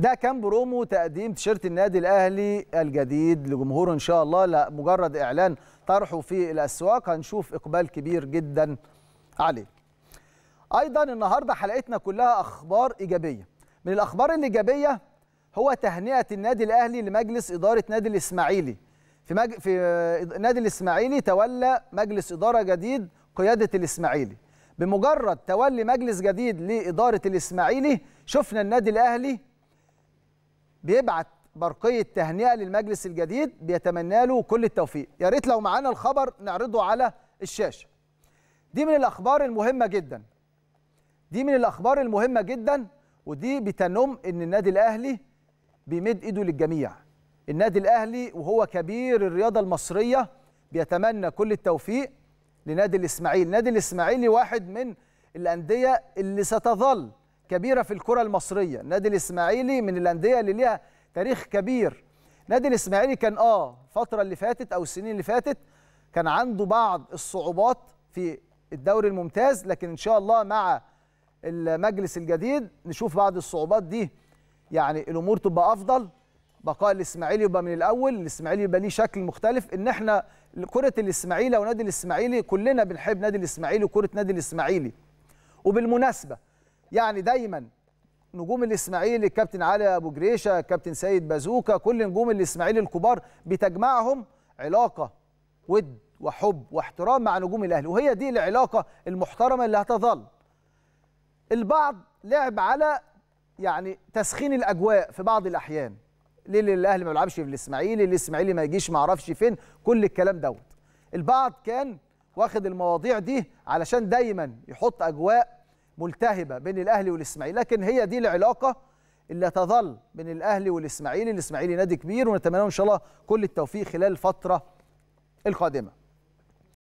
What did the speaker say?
ده كان برومو تقديم تيشيرت النادي الاهلي الجديد لجمهوره ان شاء الله لا مجرد اعلان طرحه في الاسواق هنشوف اقبال كبير جدا عليه ايضا النهارده حلقتنا كلها اخبار ايجابيه من الاخبار الايجابيه هو تهنئه النادي الاهلي لمجلس اداره نادي الاسماعيلي في مج... في نادي الاسماعيلي تولى مجلس اداره جديد قياده الاسماعيلي بمجرد تولي مجلس جديد لاداره الاسماعيلي شفنا النادي الاهلي بيبعت برقية تهنئة للمجلس الجديد بيتمنى له كل التوفيق يا ريت لو معانا الخبر نعرضه على الشاشة دي من الأخبار المهمة جدا دي من الأخبار المهمة جدا ودي بتنم إن النادي الأهلي بيمد إيده للجميع النادي الأهلي وهو كبير الرياضة المصرية بيتمنى كل التوفيق لنادي الإسماعيلي نادي الإسماعيلي واحد من الأندية اللي ستظل كبيره في الكره المصريه نادي الاسماعيلي من الانديه اللي ليها تاريخ كبير نادي الاسماعيلي كان اه الفتره اللي فاتت او السنين اللي فاتت كان عنده بعض الصعوبات في الدوري الممتاز لكن ان شاء الله مع المجلس الجديد نشوف بعض الصعوبات دي يعني الامور تبقى افضل بقاء الاسماعيلي يبقى من الاول الاسماعيلي يبقى ليه شكل مختلف ان احنا كره الاسماعيلي ونادي الاسماعيلي كلنا بنحب نادي الاسماعيلي وكره نادي الاسماعيلي وبالمناسبه يعني دايما نجوم الاسماعيلي الكابتن علي ابو جريشه الكابتن سيد بازوكا كل نجوم الاسماعيلي الكبار بتجمعهم علاقه ود وحب واحترام مع نجوم الاهلي وهي دي العلاقه المحترمه اللي هتظل البعض لعب على يعني تسخين الاجواء في بعض الاحيان ليه الاهلي ما بيلعبش في الاسماعيلي الاسماعيلي ما يجيش ما اعرفش فين كل الكلام دوت البعض كان واخد المواضيع دي علشان دايما يحط اجواء ملتهبه بين الاهلي والاسماعيلي لكن هي دي العلاقه اللي هتظل بين الاهلي والاسماعيلي الاسماعيلي نادي كبير ونتمنى ان شاء الله كل التوفيق خلال الفتره القادمه